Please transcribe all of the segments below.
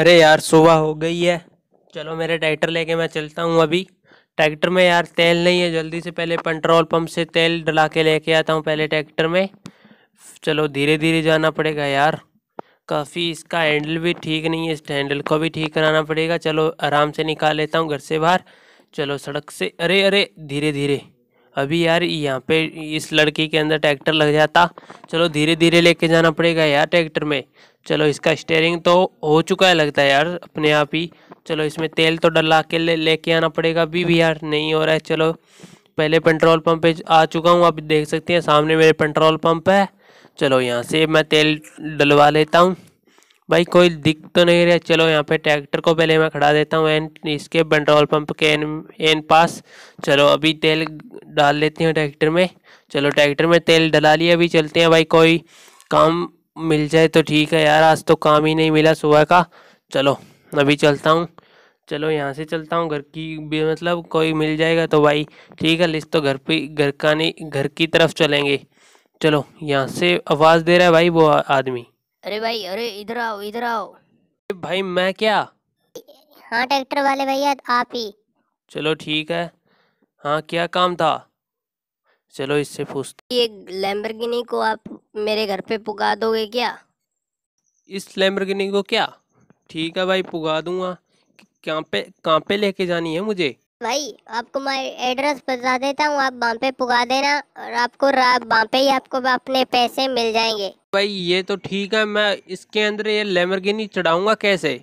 अरे यार सुबह हो गई है चलो मेरे ट्रैक्टर लेके मैं चलता हूँ अभी ट्रैक्टर में यार तेल नहीं है जल्दी से पहले पेट्रोल पंप से तेल डला के लेके आता हूँ पहले ट्रैक्टर में चलो धीरे धीरे जाना पड़ेगा यार काफ़ी इसका हैंडल भी ठीक नहीं है इस हैंडल को भी ठीक कराना पड़ेगा चलो आराम से निकाल लेता हूँ घर से बाहर चलो सड़क से अरे अरे धीरे धीरे अभी यार यहाँ पे इस लड़की के अंदर ट्रैक्टर लग जाता चलो धीरे धीरे लेके जाना पड़ेगा यार ट्रैक्टर में चलो इसका स्टेयरिंग तो हो चुका है लगता है यार अपने आप ही चलो इसमें तेल तो डला के ले लेके आना पड़ेगा अभी भी यार नहीं हो रहा है चलो पहले पेट्रोल पंप पे आ चुका हूँ आप देख सकते हैं सामने मेरे पेट्रोल पंप है चलो यहाँ से मैं तेल डलवा लेता हूँ भाई कोई दिक्कत तो नहीं रहा चलो यहाँ पे ट्रैक्टर को पहले मैं खड़ा देता हूँ एन इसके पेट्रोल पंप के एन एन पास चलो अभी तेल डाल लेते हैं ट्रैक्टर में चलो ट्रैक्टर में तेल डला लिया अभी चलते हैं भाई कोई काम मिल जाए तो ठीक है यार आज तो काम ही नहीं मिला सुबह का चलो अभी चलता हूँ चलो यहाँ से चलता हूँ घर की भी मतलब कोई मिल जाएगा तो भाई ठीक है लिस्ट तो घर पे घर का नहीं घर की तरफ चलेंगे चलो यहाँ से आवाज़ दे रहा है भाई वो आदमी अरे भाई अरे इधर आओ इधर आओ भाई मैं क्या हाँ ट्रैक्टर वाले भैया आप ही चलो ठीक है हाँ क्या काम था चलो इससे पूछते ये लैम्बर्गिनी को आप मेरे घर पे पुगा दोगे क्या इस लैम्बर्गिनी को क्या ठीक है भाई पुगा दूंगा कहाँ पे कहाँ पे लेके जानी है मुझे भाई आपको मैं एड्रेस बता देता हूँ आप वहाँ पे पुगा देना और आपको वहाँ पे ही आपको अपने पैसे मिल जाएंगे भाई ये तो ठीक है मैं इसके अंदर ये लेमरगिनी चढ़ाऊंगा कैसे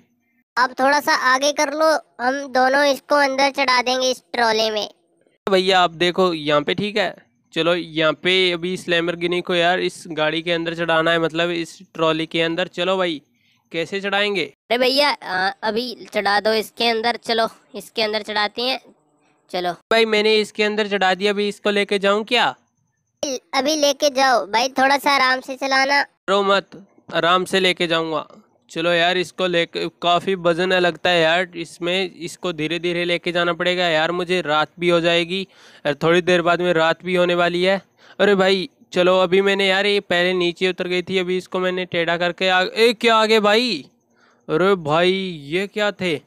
आप थोड़ा सा आगे कर लो हम दोनों इसको अंदर चढ़ा देंगे इस ट्रॉले में भैया आप देखो यहाँ पे ठीक है चलो यहाँ पे अभी इस गिनी को यार इस गाड़ी के अंदर चढ़ाना है मतलब इस ट्रॉली के अंदर चलो भाई कैसे चढ़ाएंगे अरे भैया अभी चढ़ा दो इसके अंदर चलो इसके अंदर चढ़ाती हैं चलो भाई मैंने इसके अंदर चढ़ा दिया अभी इसको लेके जाऊँ क्या अभी लेके जाओ भाई थोड़ा सा आराम से चलाना रो मत आराम से लेके जाऊंगा चलो यार इसको ले काफ़ी वजन लगता है यार इसमें इसको धीरे धीरे लेके जाना पड़ेगा यार मुझे रात भी हो जाएगी और थोड़ी देर बाद में रात भी होने वाली है अरे भाई चलो अभी मैंने यार ये पहले नीचे उतर गई थी अभी इसको मैंने टेढ़ा करके आ ए क्या आगे भाई अरे भाई ये क्या थे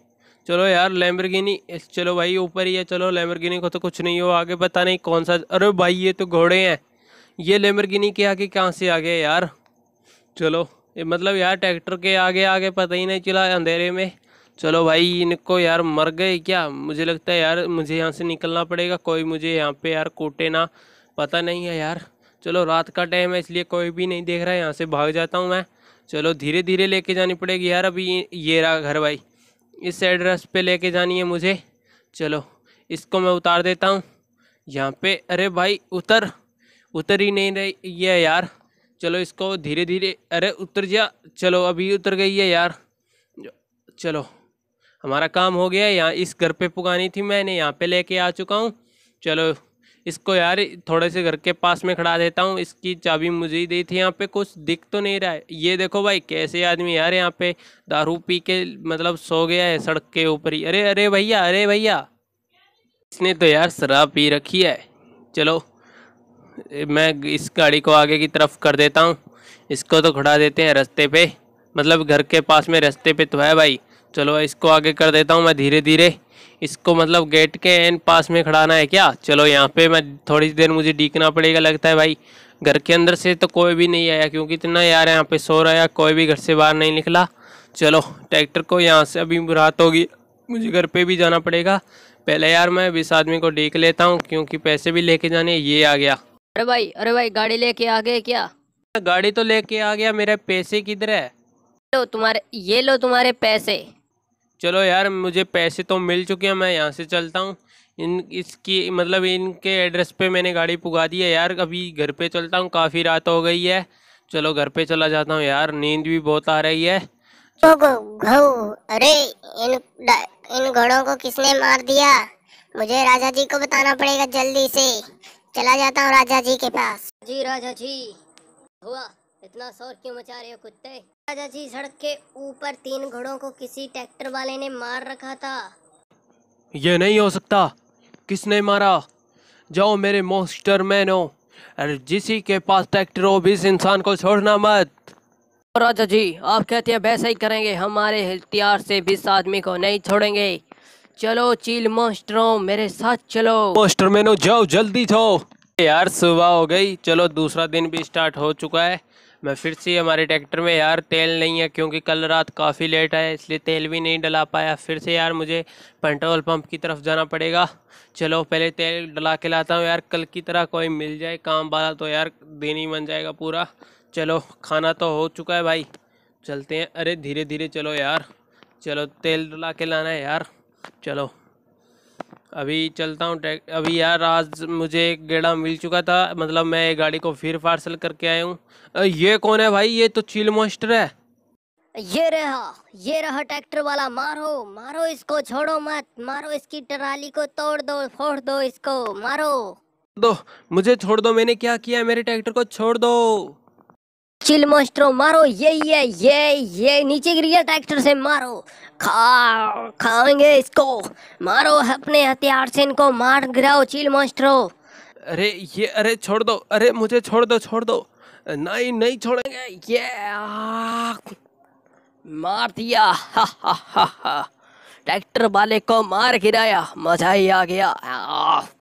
चलो यार लैम्बरगिनी चलो भाई ऊपर ही है चलो लैम्बरगिनी को तो कुछ नहीं हो आगे पता नहीं कौन सा अरे भाई ये तो घोड़े हैं ये लैम्बरगिनी के आगे कहाँ से आ गए यार चलो ये मतलब यार ट्रैक्टर के आगे आगे पता ही नहीं चला अंधेरे में चलो भाई इनको यार मर गए क्या मुझे लगता है यार मुझे यहाँ से निकलना पड़ेगा कोई मुझे यहाँ पे यार कोटे ना पता नहीं है यार चलो रात का टाइम है इसलिए कोई भी नहीं देख रहा है यहाँ से भाग जाता हूँ मैं चलो धीरे धीरे लेके जानी पड़ेगी यार अभी ये रहा घर भाई इस एड्रेस पे लेके जानी है मुझे चलो इसको मैं उतार देता हूँ यहाँ पे अरे भाई उतर उतर ही नहीं रही ये यार चलो इसको धीरे धीरे अरे उतर जा चलो अभी उतर गई है यार चलो हमारा काम हो गया यहाँ इस घर पे पुगानी थी मैंने यहाँ पे लेके आ चुका हूँ चलो इसको यार थोड़े से घर के पास में खड़ा देता हूँ इसकी चाबी मुझे ही दी थी यहाँ पे कुछ दिख तो नहीं रहा है ये देखो भाई कैसे आदमी यार यहाँ पे दारू पी के मतलब सो गया है सड़क के ऊपर ही अरे अरे भैया अरे भैया इसने तो यार शराब पी रखी है चलो मैं इस गाड़ी को आगे की तरफ कर देता हूँ इसको तो खड़ा देते हैं रास्ते पे मतलब घर के पास में रास्ते पे तो है भाई चलो इसको आगे कर देता हूँ मैं धीरे धीरे इसको मतलब गेट के एन पास में खड़ाना है क्या चलो यहाँ पे मैं थोड़ी देर मुझे डीकना पड़ेगा लगता है भाई घर के अंदर से तो कोई भी नहीं आया क्योंकि इतना यार यहाँ पे सो रहा है कोई भी घर से बाहर नहीं निकला चलो ट्रैक्टर को यहाँ से अभी रात होगी मुझे घर पे भी जाना पड़ेगा पहले यार मैं बीस आदमी को डीक लेता हूँ क्योंकि पैसे भी लेके जाने ये आ गया अरे भाई अरे भाई गाड़ी लेके आ गए क्या गाड़ी तो लेके आ गया मेरे पैसे किधर है लो तुम्हारे ये लो तुम्हारे पैसे चलो यार मुझे पैसे तो मिल चुके हैं मैं यहाँ से चलता हूँ इन इसकी मतलब इनके एड्रेस पे मैंने गाड़ी पुगा दी है यार अभी घर पे चलता हूँ काफ़ी रात हो गई है चलो घर पे चला जाता हूँ यार नींद भी बहुत आ रही है अरे इन इन घोड़ों को किसने मार दिया मुझे राजा जी को बताना पड़ेगा जल्दी से चला जाता हूँ राजा जी के पास जी राजा जी हुआ इतना शोर क्यों मचा रहे हो कुत्ते राजा जी सड़क के ऊपर तीन घोड़ों को किसी ट्रैक्टर वाले ने मार रखा था ये नहीं हो सकता किसने मारा जाओ मेरे मोस्टर मैन हो और जिसी के पास ट्रैक्टर हो भी इस इंसान को छोड़ना मत राजा जी आप कहते हैं वैसा ही करेंगे हमारे हथियार से भी इस आदमी को नहीं छोड़ेंगे चलो चील मोस्टरों मेरे साथ चलो मोस्टर मैनो जाओ जल्दी जाओ यार सुबह हो गई चलो दूसरा दिन भी स्टार्ट हो चुका है मैं फिर से हमारे ट्रैक्टर में यार तेल नहीं है क्योंकि कल रात काफ़ी लेट है इसलिए तेल भी नहीं डला पाया फिर से यार मुझे पेट्रोल पंप की तरफ जाना पड़ेगा चलो पहले तेल डला के लाता हूँ यार कल की तरह कोई मिल जाए काम वाला तो यार दिन ही बन जाएगा पूरा चलो खाना तो हो चुका है भाई चलते हैं अरे धीरे धीरे चलो यार चलो तेल डला के लाना है यार चलो अभी चलता हूँ अभी यार आज मुझे एक गेड़ा मिल चुका था मतलब मैं ये गाड़ी को फिर पार्सल करके आया हूँ ये कौन है भाई ये तो चील मोस्टर है ये रहा ये रहा ट्रैक्टर वाला मारो मारो इसको छोड़ो मत मारो इसकी ट्राली को तोड़ दो फोड़ दो इसको मारो दो मुझे छोड़ दो मैंने क्या किया मेरे ट्रैक्टर को छोड़ दो चिल मास्टरो मारो ये ये ये ये नीचे गिर गया ट्रैक्टर से मारो खा खाएंगे इसको मारो अपने हथियार से इनको मार गिराओ चिल मास्टरो अरे ये अरे छोड़ दो अरे मुझे छोड़ दो छोड़ दो नहीं नहीं छोड़ेंगे ये मार दिया हा हा हा हा ट्रैक्टर वाले को मार गिराया मजा ही आ गया आ,